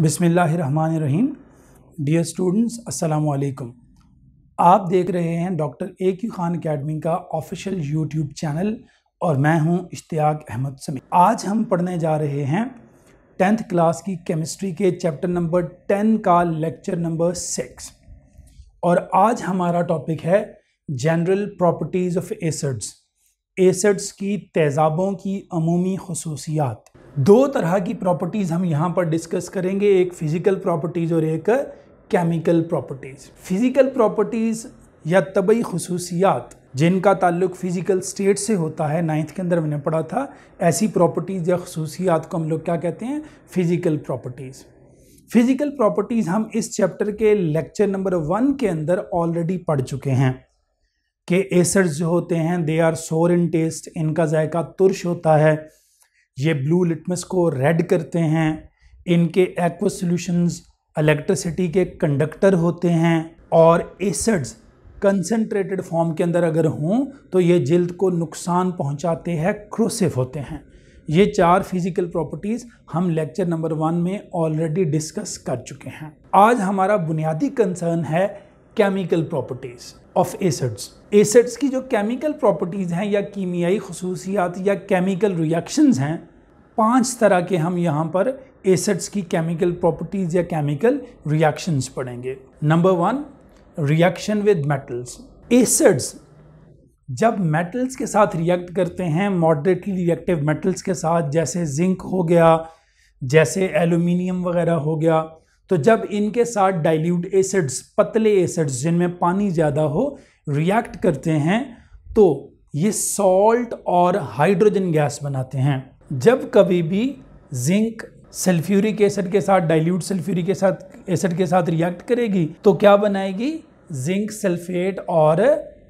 रहीम dear students अस्सलाम वालेकुम आप देख रहे हैं doctor A Q Khan academy का ऑफिशियल यूट्यूब चैनल और मैं हूं इश्तियाक अहमद समी आज हम पढ़ने जा रहे हैं टेंथ क्लास की केमिस्ट्री के चैप्टर नंबर टेन का लेक्चर नंबर सिक्स और आज हमारा टॉपिक है general properties of acids acids की तेज़ाबों की अमूमी खसूसियात दो तरह की प्रॉपर्टीज़ हम यहाँ पर डिस्कस करेंगे एक फिज़िकल प्रॉपर्टीज़ और एक केमिकल प्रॉपर्टीज़ फिज़िकल प्रॉपर्टीज़ या तबई खसूसियात जिनका ताल्लुक फ़िज़िकल स्टेट से होता है नाइन्थ के अंदर मैंने पढ़ा था ऐसी प्रॉपर्टीज़ या खसूसियात को हम लोग क्या कहते हैं फ़िज़िकल प्रॉपर्टीज़ फिज़िकल प्रॉपर्टीज़ हम इस चैप्टर के लेक्चर नंबर वन के अंदर ऑलरेडी पढ़ चुके हैं कि एसड्स जो होते हैं दे आर सोर इन टेस्ट इनका जायका तुरश होता है ये ब्लू लिटमस को रेड करते हैं इनके एक्वा सॉल्यूशंस इलेक्ट्रिसिटी के कंडक्टर होते हैं और एसिड्स कंसनट्रेटेड फॉर्म के अंदर अगर हों तो ये जल्द को नुकसान पहुंचाते हैं क्रोसिव होते हैं ये चार फिजिकल प्रॉपर्टीज़ हम लेक्चर नंबर वन में ऑलरेडी डिस्कस कर चुके हैं आज हमारा बुनियादी कंसर्न है chemical properties of acids acids की जो केमिकल प्रॉपर्टीज़ हैं या कीमियाई खसूसियात या केमिकल रिएक्शंस हैं पांच तरह के हम यहाँ पर एसिड्स की केमिकल प्रॉपर्टीज़ या केमिकल रिएक्शंस पढ़ेंगे number one reaction with metals acids जब मेटल्स के साथ रिएक्ट करते हैं मॉडरेटली रिएक्टिव मेटल्स के साथ जैसे जिंक हो गया जैसे एल्यूमिनियम वगैरह हो गया तो जब इनके साथ डाइल्यूट एसिड्स पतले एसिड्स जिनमें पानी ज़्यादा हो रिएक्ट करते हैं तो ये सॉल्ट और हाइड्रोजन गैस बनाते हैं जब कभी भी जिंक सल्फ्यूरिक एसिड के साथ डाइल्यूट सल्फ्यूरिक के साथ एसिड के साथ रिएक्ट करेगी तो क्या बनाएगी जिंक सल्फेट और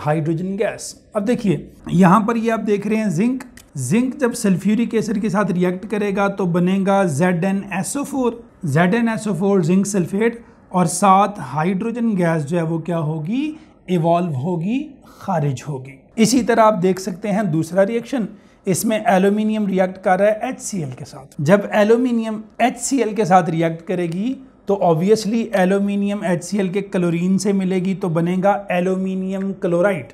हाइड्रोजन गैस अब देखिए यहाँ पर ये आप देख रहे हैं जिंक जिंक जब सल्फ्यूरिक एसिड के साथ रिएक्ट करेगा तो बनेगा Z N S O four Z N S O four zinc sulphate और साथ हाइड्रोजन गैस जो है वो क्या होगी इवॉल्व होगी खारिज होगी इसी तरह आप देख सकते हैं दूसरा रिएक्शन इसमें एलुमिनियम रिएक्ट कर रहा है एच के साथ जब एलुमिनियम एच के साथ रिएक्ट करेगी तो ऑब्वियसली एलोमिनियम एच के क्लोरीन से मिलेगी तो बनेगा एलोमिनियम क्लोराइड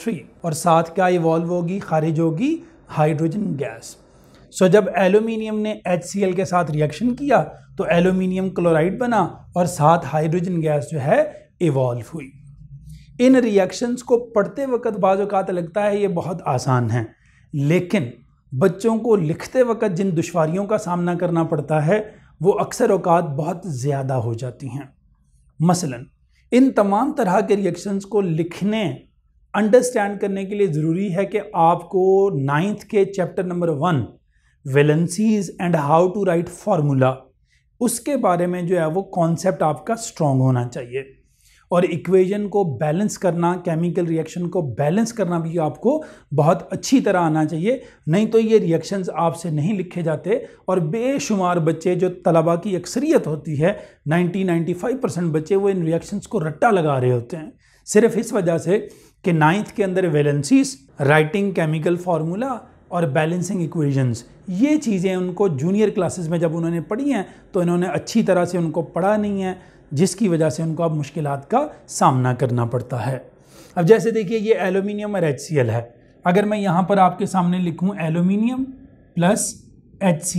थ्री और साथ क्या इवॉल्व होगी खारिज होगी हाइड्रोजन गैस सो so, जब एलोमिनियम ने एच के साथ रिएक्शन किया तो एलोमिनियम क्लोराइड बना और साथ हाइड्रोजन गैस जो है इवॉल्व हुई इन रिएक्शंस को पढ़ते वक्त बाज़ात लगता है ये बहुत आसान है लेकिन बच्चों को लिखते वक्त जिन दुश्वारियों का सामना करना पड़ता है वो अक्सर अवकात बहुत ज़्यादा हो जाती हैं मसलन इन तमाम तरह के रिएक्शंस को लिखने अंडरस्टैंड करने के लिए ज़रूरी है कि आपको नाइन्थ के chapter number one valencies and how to write formula उसके बारे में जो है वो कॉन्सेप्ट आपका स्ट्रॉन्ग होना चाहिए और इक्वेशन को बैलेंस करना केमिकल रिएक्शन को बैलेंस करना भी आपको बहुत अच्छी तरह आना चाहिए नहीं तो ये रिएक्शंस आपसे नहीं लिखे जाते और बेशुमार बच्चे जो तलबा की अक्सरियत होती है 90-95 परसेंट बच्चे वो इन रिएक्शंस को रट्टा लगा रहे होते हैं सिर्फ इस वजह से कि नाइन्थ के अंदर वेलेंसीज राइटिंग केमिकल फार्मूला और बैलेंसिंग इक्वेशंस ये चीज़ें उनको जूनियर क्लासेस में जब उन्होंने पढ़ी हैं तो इन्होंने अच्छी तरह से उनको पढ़ा नहीं है जिसकी वजह से उनको अब मुश्किल का सामना करना पड़ता है अब जैसे देखिए ये एलुमिनियम और एच है अगर मैं यहाँ पर आपके सामने लिखूँ एलुमिनियम प्लस एच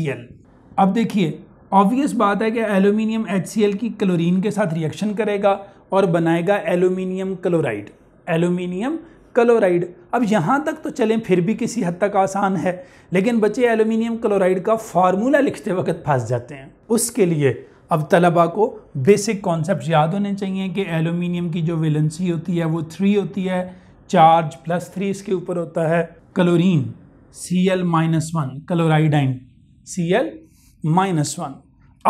अब देखिए ऑब्वियस बात है कि एलुमिनियम एच की क्लोरीन के साथ रिएक्शन करेगा और बनाएगा एलुमिनियम क्लोराइड एलुमिनियम क्लोराइड अब यहाँ तक तो चलें फिर भी किसी हद तक आसान है लेकिन बच्चे एलुमिनियम क्लोराइड का फार्मूला लिखते वक्त फंस जाते हैं उसके लिए अब तलबा को बेसिक कॉन्सेप्ट याद होने चाहिए कि एलुमिनियम की जो वेलेंसी होती है वो थ्री होती है चार्ज प्लस थ्री इसके ऊपर होता है chlorine C L minus one chloride ion C L minus one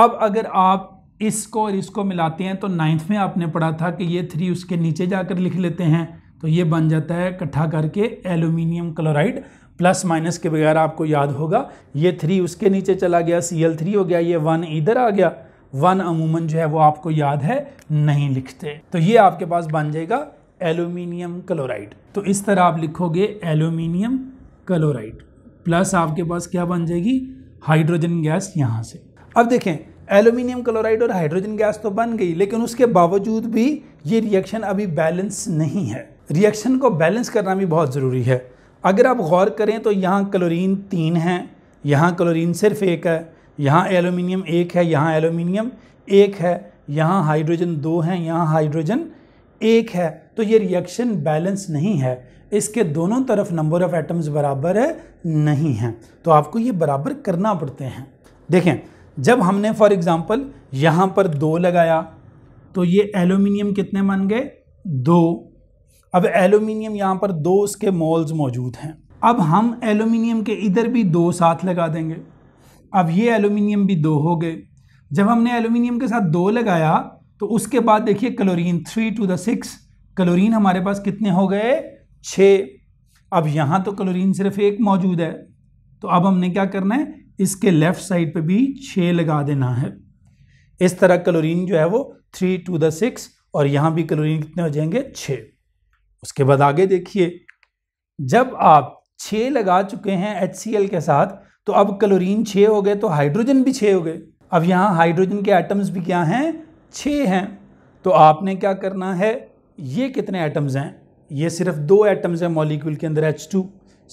अब अगर आप इसको और इसको मिलाते हैं तो नाइन्थ में आपने पढ़ा था कि ये थ्री उसके नीचे जाकर लिख लेते हैं तो ये बन जाता है इकट्ठा करके एलुमिनियम क्लोराइड प्लस माइनस के बगैर आपको याद होगा ये थ्री उसके नीचे चला गया सी एल थ्री हो गया ये वन इधर आ गया वन अमूमन जो है वो आपको याद है नहीं लिखते तो ये आपके पास बन जाएगा एल्यूमिनियम क्लोराइड तो इस तरह आप लिखोगे एल्यूमिनियम क्लोराइड प्लस आपके पास क्या बन जाएगी हाइड्रोजन गैस यहाँ से अब देखें एल्यूमिनियम क्लोराइड और हाइड्रोजन गैस तो बन गई लेकिन उसके बावजूद भी ये रिएक्शन अभी बैलेंस नहीं है रिएक्शन को बैलेंस करना भी बहुत ज़रूरी है अगर आप गौर करें तो यहाँ क्लोरीन तीन है यहाँ क्लोरीन सिर्फ एक है यहाँ एलुमिनियम एक है यहाँ एलुमिनियम एक है यहाँ हाइड्रोजन दो है यहाँ हाइड्रोजन एक है तो ये रिएक्शन बैलेंस नहीं है इसके दोनों तरफ नंबर ऑफ़ एटम्स बराबर है नहीं हैं तो आपको ये बराबर करना पड़ते हैं देखें जब हमने फॉर एग्ज़ाम्पल यहाँ पर दो लगाया तो ये एलुमिनियम कितने बन गए दो अब एलुमिनियम यहाँ पर दो उसके मोल्स मौजूद हैं अब हम एलुमिनियम के इधर भी दो साथ लगा देंगे अब ये एलुमिनियम भी दो हो गए जब हमने एलुमिनियम के साथ दो लगाया तो उसके बाद देखिए chlorine three to the six chlorine हमारे पास कितने हो गए छ अब यहाँ तो क्लोरीन सिर्फ एक मौजूद है तो अब हमने क्या करना है इसके लेफ़्ट साइड पे भी छः लगा देना है इस तरह क्लोरीन जो है वो थ्री टू द सिक्स और यहाँ भी क्लोरीन कितने हो जाएंगे छ उसके बाद आगे देखिए जब आप छः लगा चुके हैं एच के साथ तो अब क्लोरीन छः हो गए तो हाइड्रोजन भी छः हो गए अब यहाँ हाइड्रोजन के एटम्स भी क्या हैं छः हैं तो आपने क्या करना है ये कितने एटम्स हैं ये सिर्फ दो एटम्स हैं मॉलिक्यूल के अंदर एच टू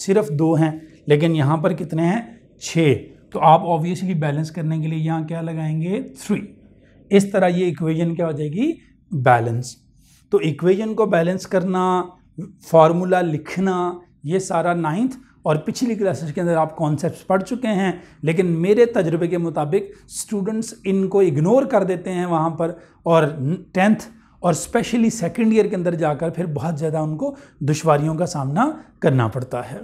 सिर्फ दो हैं लेकिन यहाँ पर कितने हैं छः तो आप ऑब्वियसली बैलेंस करने के लिए यहाँ क्या लगाएंगे थ्री इस तरह ये इक्वेजन क्या हो जाएगी बैलेंस तो इक्वेजन को बैलेंस करना फार्मूला लिखना ये सारा नाइन्थ और पिछली क्लासेस के अंदर आप कॉन्सेप्ट्स पढ़ चुके हैं लेकिन मेरे तजुर्बे के मुताबिक स्टूडेंट्स इनको इग्नोर कर देते हैं वहाँ पर और टेंथ और स्पेशली सेकेंड ईयर के अंदर जाकर फिर बहुत ज़्यादा उनको दुशवारियों का सामना करना पड़ता है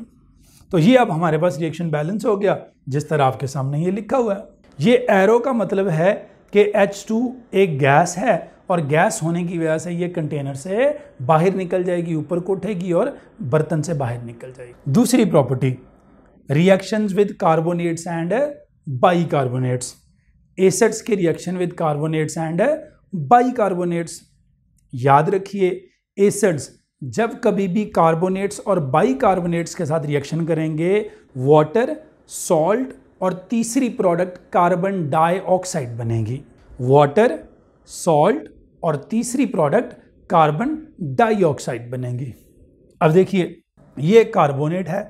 तो ये अब हमारे पास रिएक्शन बैलेंस हो गया जिस तरह आपके सामने ये लिखा हुआ है ये एरो का मतलब है कि H2 एक गैस है और गैस होने की वजह से ये कंटेनर से बाहर निकल जाएगी ऊपर को उठेगी और बर्तन से बाहर निकल जाएगी दूसरी property reaction with carbonates and bicarbonates acids के reaction with carbonates and bicarbonates याद रखिए एसेट्स जब कभी भी कार्बोनेट्स और बाई कार्बोनेट्स के साथ रिएक्शन करेंगे वाटर सॉल्ट और तीसरी प्रोडक्ट कार्बन डाइऑक्साइड बनेगी वाटर सॉल्ट और तीसरी प्रोडक्ट कार्बन डाइऑक्साइड बनेंगे अब देखिए ये कार्बोनेट है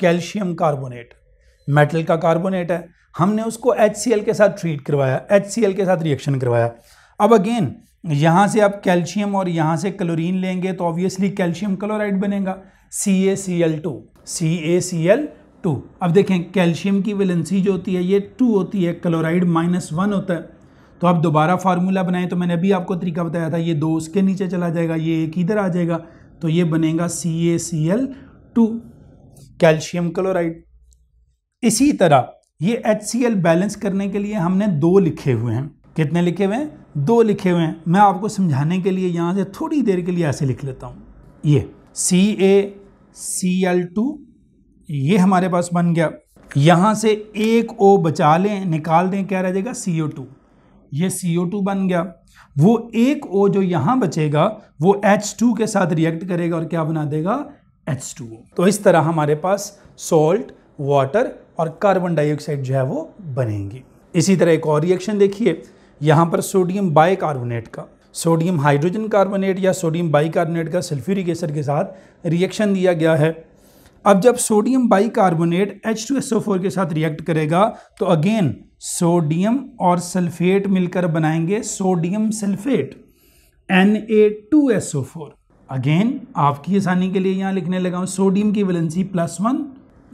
कैल्शियम कार्बोनेट मेटल का कार्बोनेट है हमने उसको एच के साथ ट्रीट करवाया एच के साथ रिएक्शन करवाया अब अगेन यहाँ से आप कैल्शियम और यहाँ से क्लोरीन लेंगे तो ऑब्वियसली कैल्शियम क्लोराइड बनेगा C A C L two C A C L two अब देखें कैल्शियम की वेलेंसी जो होती है ये टू होती है क्लोराइड माइनस वन होता है तो आप दोबारा फार्मूला बनाएं तो मैंने अभी आपको तरीका बताया था ये दो उसके नीचे चला जाएगा ये एक इधर आ जाएगा तो ये बनेगा C A C L two calcium chloride इसी तरह ये एच सी एल बैलेंस करने के लिए हमने दो लिखे हुए हैं कितने लिखे हुए हैं दो लिखे हुए हैं मैं आपको समझाने के लिए यहाँ से थोड़ी देर के लिए ऐसे लिख लेता हूँ ये सी ए सी एल टू ये हमारे पास बन गया यहाँ से एक ओ बचा लें निकाल दें क्या रह जाएगा सी ओ टू ये सी ओ टू बन गया वो एक ओ जो यहाँ बचेगा वो एच टू के साथ रिएक्ट करेगा और क्या बना देगा एच टू ओ तो इस तरह हमारे पास सॉल्ट वाटर और कार्बन डाइऑक्साइड जो है वो बनेंगी इसी तरह एक और रिएक्शन देखिए यहाँ पर सोडियम बाई कार्बोनेट का सोडियम हाइड्रोजन कार्बोनेट या सोडियम बाई कार्बोनेट का सल्फ्यूरिक एसिड के साथ रिएक्शन दिया गया है अब जब सोडियम बाई कार्बोनेट एच के साथ रिएक्ट करेगा तो अगेन सोडियम और सल्फेट मिलकर बनाएंगे sodium sulphate N A two S O four again आपकी आसानी के लिए यहाँ लिखने लगा हूँ सोडियम की valency plus one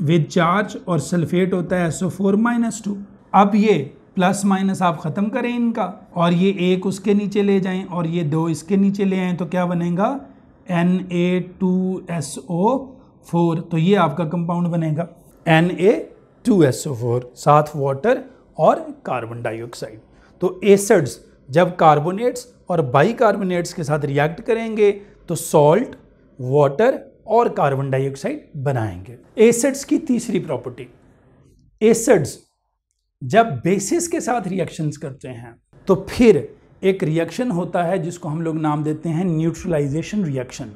with charge और सल्फेट होता है S O four minus two अब ये प्लस माइनस आप ख़त्म करें इनका और ये एक उसके नीचे ले जाएं और ये दो इसके नीचे ले आएँ तो क्या बनेगा N A two S O four तो ये आपका कंपाउंड बनेगा N A two S O four साथ वाटर और कार्बन डाइऑक्साइड तो एसिड्स जब कार्बोनेट्स और बाइकार्बोनेट्स के साथ रिएक्ट करेंगे तो सॉल्ट वाटर और कार्बन डाइऑक्साइड बनाएंगे एसिड्स की तीसरी प्रॉपर्टी एसिड्स जब बेसिस के साथ रिएक्शंस करते हैं तो फिर एक रिएक्शन होता है जिसको हम लोग नाम देते हैं neutralisation reaction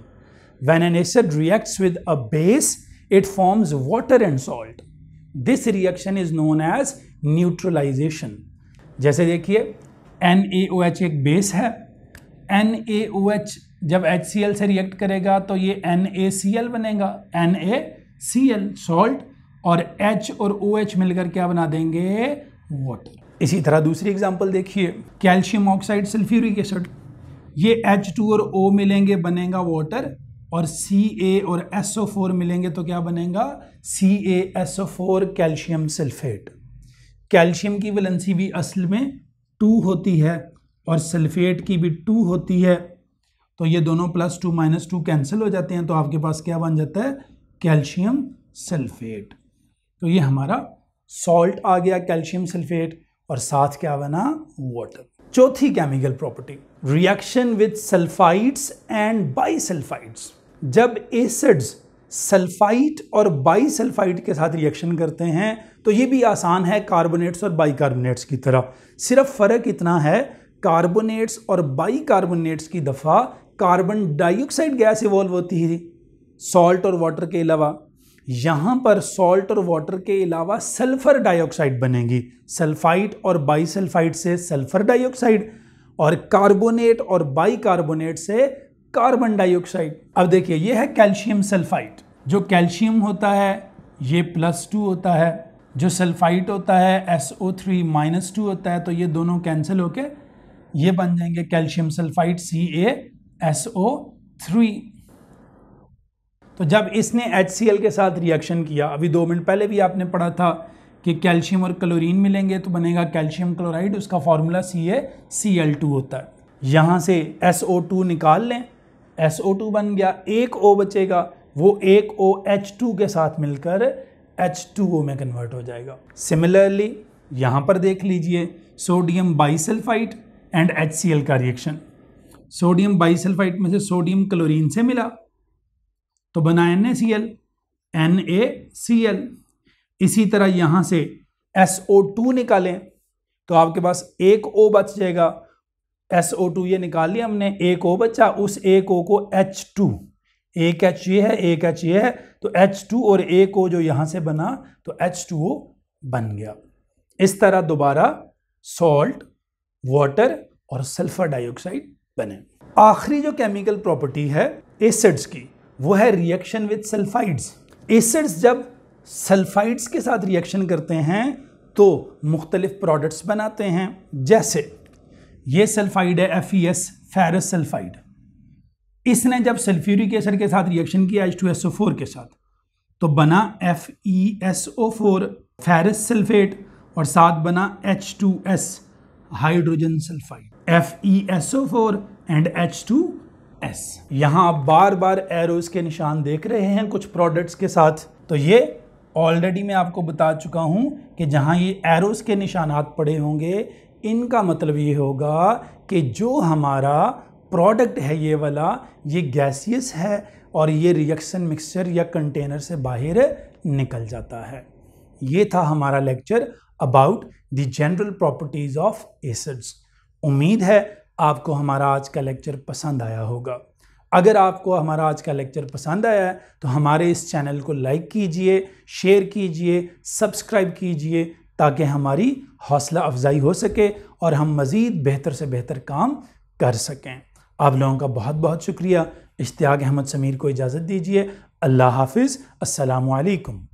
when an acid reacts with a base it forms water and salt this reaction is known as neutralisation जैसे देखिए एन ए ओ एच एक बेस है एन ए ओ एच जब एच सी एल से react करेगा तो ये N A C L बनेगा N A C L salt और एच और ओ एच मिलकर क्या बना देंगे वाटर इसी तरह दूसरी एग्जांपल देखिए कैल्शियम ऑक्साइड सल्फ्यूरिक एसिड ये एच टू और ओ मिलेंगे बनेगा वाटर और सी ए और एस ओ फोर मिलेंगे तो क्या बनेगा फोर कैल्शियम सल्फेट कैल्शियम की वैलेंसी भी असल में टू होती है और सल्फेट की भी टू होती है तो ये दोनों plus two minus two cancel हो जाते हैं तो आपके पास क्या बन जाता है कैल्शियम सल्फेट तो ये हमारा सॉल्ट आ गया कैल्शियम सल्फेट और साथ क्या बना वाटर चौथी chemical property reaction with sulphides and bi sulphides जब एसिड्स सल्फाइट और बाई सल्फाइट के साथ रिएक्शन करते हैं तो ये भी आसान है कार्बोनेट्स और बाई कार्बोनेट्स की तरह सिर्फ फ़र्क इतना है कार्बोनेट्स और बाई कार्बोनेट्स की दफ़ा कार्बन डाइऑक्साइड गैस इवॉल्व होती है सॉल्ट और वाटर के अलावा यहाँ पर सॉल्ट और वाटर के अलावा सल्फर डाइऑक्साइड बनेगी सल्फाइट और बाई से सल्फर डाइऑक्साइड और कार्बोनेट और बाई कार्बोनेट से कार्बन डाइऑक्साइड अब देखिए ये है कैल्शियम सल्फाइड जो कैल्शियम होता है ये प्लस टू होता है जो सल्फाइट होता है S O three minus two होता है तो ये दोनों कैंसिल होके ये बन जाएंगे calcium sulphide C A S O three तो जब इसने एच सी एल के साथ रिएक्शन किया अभी दो मिनट पहले भी आपने पढ़ा था कि कैल्शियम और क्लोरीन मिलेंगे तो बनेगा कैल्शियम क्लोराइड उसका formula C A C L two होता है यहाँ से एस ओ टू निकाल लें SO2 बन गया एक O बचेगा वो एक O H2 के साथ मिलकर H2O में कन्वर्ट हो जाएगा सिमिलरली यहाँ पर देख लीजिए सोडियम बाइसल्फाइट एंड HCl का रिएक्शन सोडियम बाइसल्फाइट में से सोडियम क्लोरीन से मिला तो बना N A C L N A C L इसी तरह यहाँ से एस ओ टू निकालें तो आपके पास एक ओ बच जाएगा एस ओ टू ये निकाल लिया हमने एक ओ बच्चा उस एक ओ को एच टू एक एच ये है एक एच ये है तो एच टू और एक ओ जो यहाँ से बना तो एच टू ओ बन गया इस तरह दोबारा सॉल्ट वाटर और सल्फर डाइऑक्साइड बने आखिरी जो केमिकल प्रॉपर्टी है एसिड्स की वो है रिएक्शन विद सल्फाइड्स एसिड्स जब सल्फाइड्स के साथ रिएक्शन करते हैं तो मुख्तलिफ प्रोडक्ट्स बनाते हैं जैसे ये सल्फाइड है F E S ferrous sulphide इसने जब सल्फ्यूरिक एसिड के साथ रिएक्शन किया H two S O four के साथ तो बना F E S O four ferrous sulphate और साथ बना H two S hydrogen sulphide F E S O four and H two S यहां आप बार बार एरोज के निशान देख रहे हैं कुछ प्रोडक्ट्स के साथ तो ये ऑलरेडी मैं आपको बता चुका हूं कि जहां ये एरोज के निशानात पड़े होंगे इनका मतलब ये होगा कि जो हमारा प्रोडक्ट है ये वाला ये गैसियस है और ये रिएक्शन मिक्सचर या कंटेनर से बाहर निकल जाता है ये था हमारा lecture about the general properties of acids उम्मीद है आपको हमारा आज का लेक्चर पसंद आया होगा अगर आपको हमारा आज का लेक्चर पसंद आया है तो हमारे इस चैनल को लाइक कीजिए शेयर कीजिए सब्सक्राइब कीजिए ताकि हमारी हौसला अफजाई हो सके और हम मज़ीद बेहतर से बेहतर काम कर सकें आप लोगों का बहुत बहुत शुक्रिया इश्तियाक अहमद समीर को इजाज़त दीजिए अल्लाह हाफिज़ असलकम